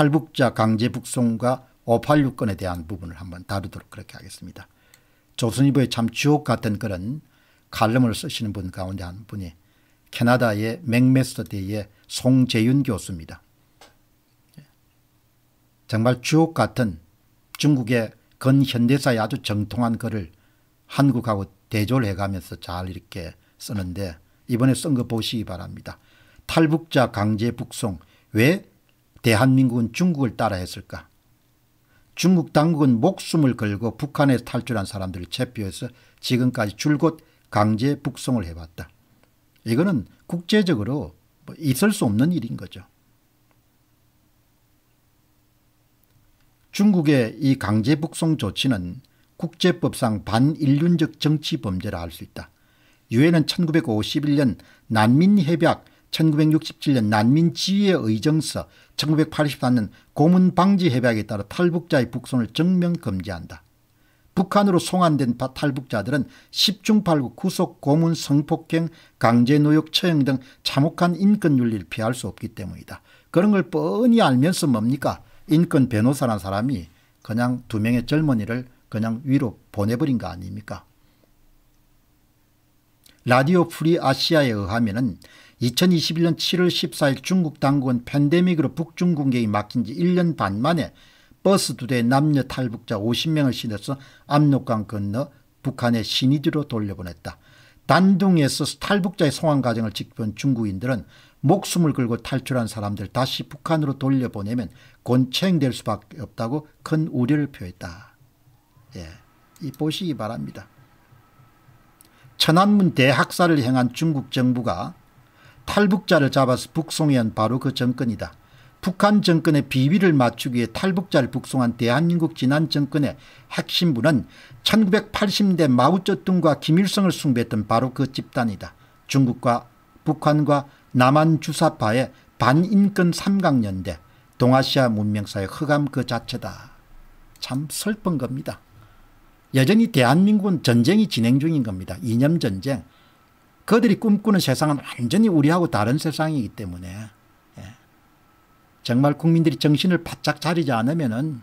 탈북자 강제 북송과 586건에 대한 부분을 한번 다루도록 그렇게 하겠습니다. 조선일보의 참 주옥 같은 그런 칼럼을 쓰시는 분 가운데 한 분이 캐나다의 맥메스터대의 송재윤 교수입니다. 예. 정말 주옥 같은 중국의 근현대사의 아주 정통한 글을 한국하고 대조를 해가면서 잘 이렇게 쓰는데 이번에 쓴 거 보시기 바랍니다. 탈북자 강제 북송 왜 대한민국은 중국을 따라했을까? 중국 당국은 목숨을 걸고 북한에서 탈출한 사람들을 체포해서 지금까지 줄곧 강제 북송을 해왔다. 이거는 국제적으로 뭐 있을 수 없는 일인 거죠. 중국의 이 강제 북송 조치는 국제법상 반인륜적 정치 범죄라 할 수 있다. 유엔은 1951년 난민협약 1967년 난민 지휘의 의정서 1984년 고문 방지 협약에 따라 탈북자의 북송을 정면 금지한다. 북한으로 송환된 탈북자들은 10중 8구 구속, 고문, 성폭행, 강제노역, 처형 등 참혹한 인권윤리를 피할 수 없기 때문이다. 그런 걸 뻔히 알면서 뭡니까? 인권 변호사란 사람이 그냥 두 명의 젊은이를 그냥 위로 보내버린 거 아닙니까? 라디오 프리 아시아에 의하면 2021년 7월 14일 중국 당국은 팬데믹으로 북중국경이 막힌 지 1년 반 만에 버스 두 대에 남녀 탈북자 50명을 실어서 압록강 건너 북한의 신의주로 돌려보냈다. 단둥에서 탈북자의 송환 과정을 지켜본 중국인들은 목숨을 걸고 탈출한 사람들 다시 북한으로 돌려보내면 곤충될 수밖에 없다고 큰 우려를 표했다. 예, 이 보시기 바랍니다. 천안문 대학살을 행한 중국 정부가 탈북자를 잡아서 북송한 바로 그 정권이다. 북한 정권의 비위를 맞추기 위해 탈북자를 북송한 대한민국 지난 정권의 핵심부는 1980대 마우쩌둥과 김일성을 숭배했던 바로 그 집단이다. 중국과 북한과 남한 주사파의 반인권 삼각년대 동아시아 문명사의 흑암 그 자체다. 참 슬픈 겁니다. 여전히 대한민국은 전쟁이 진행 중인 겁니다. 이념전쟁. 그들이 꿈꾸는 세상은 완전히 우리하고 다른 세상이기 때문에 예. 정말 국민들이 정신을 바짝 차리지 않으면은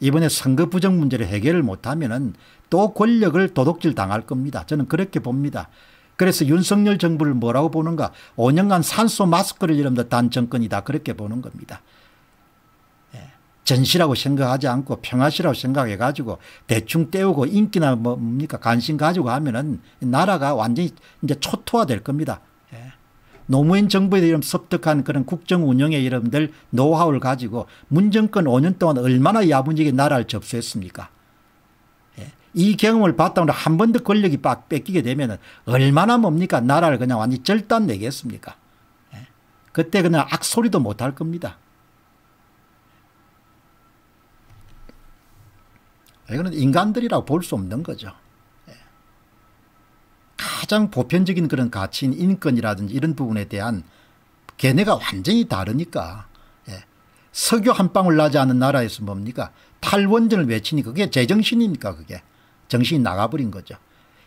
이번에 선거 부정 문제를 해결을 못하면은 또 권력을 도둑질 당할 겁니다. 저는 그렇게 봅니다. 그래서 윤석열 정부를 뭐라고 보는가 5년간 산소 마스크를 이름다 단 정권이다 그렇게 보는 겁니다. 전시라고 생각하지 않고 평화시라고 생각해 가지고 대충 때우고 인기나 뭡니까 관심 가지고 하면은 나라가 완전히 이제 초토화될 겁니다. 예. 노무현 정부에 이런 습득한 그런 국정 운영의 이름들 노하우를 가지고 문정권 5년 동안 얼마나 야분지게 나라를 접수했습니까? 예. 이 경험을 바탕으로 한번 더 권력이 빡 뺏기게 되면은 얼마나 뭡니까 나라를 그냥 완전히 절단내겠습니까? 예. 그때 그냥 악소리도 못 할 겁니다. 이거는 인간들이라고 볼 수 없는 거죠. 예. 가장 보편적인 그런 가치인 인권이라든지 이런 부분에 대한 견해가 완전히 다르니까 예. 석유 한 방울 나지 않은 나라에서 뭡니까 탈원전을 외치니 그게 제정신입니까 그게 정신이 나가버린 거죠.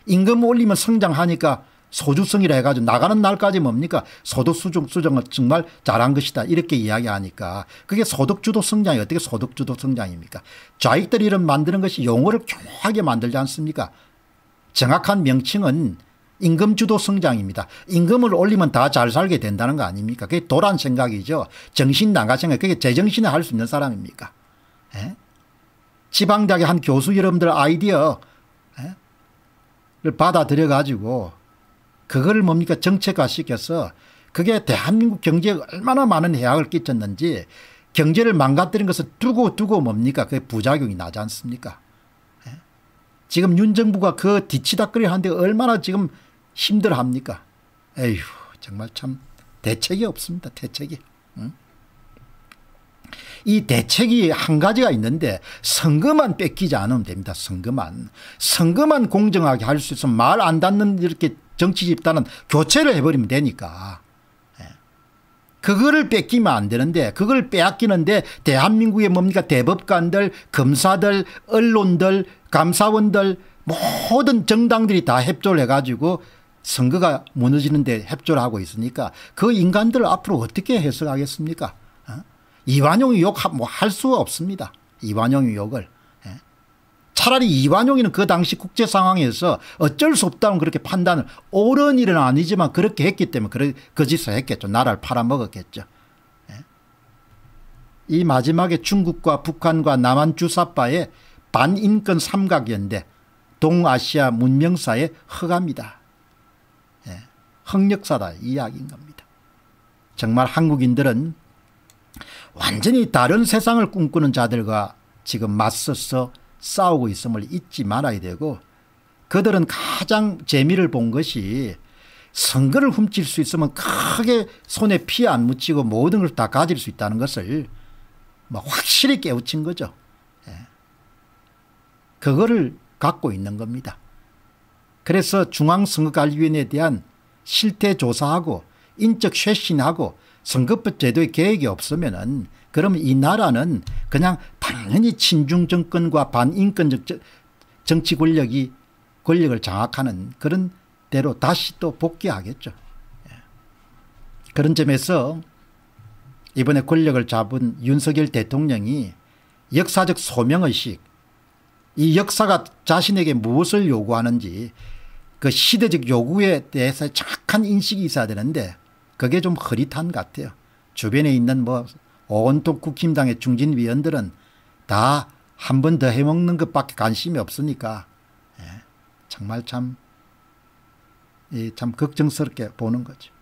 임금 올리면 성장하니까 소주성이라 해가지고 나가는 날까지 뭡니까 소득 수정 수정을 정말 잘한 것이다 이렇게 이야기하니까 그게 소득주도 성장이 어떻게 소득주도 성장입니까 좌익들이 이런 만드는 것이 용어를 교묘하게 만들지 않습니까 정확한 명칭은 임금주도 성장입니다. 임금을 올리면 다 잘 살게 된다는 거 아닙니까? 그게 도란 생각이죠. 정신 나가 생각. 그게 제정신에 할 수 있는 사람입니까? 에? 지방대학의 한 교수 여러분들 아이디어를 받아들여 가지고 그걸 뭡니까 정책화시켜서 그게 대한민국 경제에 얼마나 많은 해악을 끼쳤는지 경제를 망가뜨린 것을 두고 두고 뭡니까 그게 부작용이 나지 않습니까 예? 지금 윤 정부가 그 뒤치다거리 하는데 얼마나 지금 힘들합니까 에휴 정말 참 대책이 없습니다 대책이 응? 이 대책이 한 가지가 있는데 선거만 뺏기지 않으면 됩니다. 선거만. 선거만 공정하게 할 수 있으면 말 안 닿는 이렇게 정치 집단은 교체를 해버리면 되니까. 예. 그거를 뺏기면 안 되는데 그걸 빼앗기는데 대한민국의 뭡니까 대법관들 검사들 언론들 감사원들 모든 정당들이 다 협조를 해가지고 선거가 무너지는데 협조를 하고 있으니까 그 인간들을 앞으로 어떻게 해석하겠습니까 어? 이완용 의혹 뭐할 수 없습니다 이완용 의혹을 차라리 이완용이는 그 당시 국제 상황에서 어쩔 수 없다면 그렇게 판단을 옳은 일은 아니지만 그렇게 했기 때문에 그, 그 짓을 했겠죠. 나라를 팔아먹었겠죠. 예. 이 마지막에 중국과 북한과 남한 주사파의 반인권 삼각연대 동아시아 문명사의 허가입니다. 예, 흑역사다 이야기인 겁니다. 정말 한국인들은 완전히 다른 세상을 꿈꾸는 자들과 지금 맞서서 싸우고 있음을 잊지 말아야 되고 그들은 가장 재미를 본 것이 선거를 훔칠 수 있으면 크게 손에 피 안 묻히고 모든 걸 다 가질 수 있다는 것을 뭐 확실히 깨우친 거죠. 예. 그거를 갖고 있는 겁니다. 그래서 중앙선거관리위원회에 대한 실태 조사하고 인적 쇄신하고 선거법 제도의 계획이 없으면은 그럼이 나라는 그냥 당연히 친중 정권과 반인권 정치 권력이 권력을 장악하는 그런 대로 다시 또 복귀하겠죠. 예. 그런 점에서 이번에 권력을 잡은 윤석열 대통령이 역사적 소명의식 이 역사가 자신에게 무엇을 요구하는지 그 시대적 요구에 대해서 정확한 인식이 있어야 되는데 그게 좀 흐릿한 것 같아요. 주변에 있는 뭐 온통 국힘당의 중진위원들은 다한번더 해먹는 것밖에 관심이 없으니까 예, 정말 참, 예, 참 걱정스럽게 보는 거죠.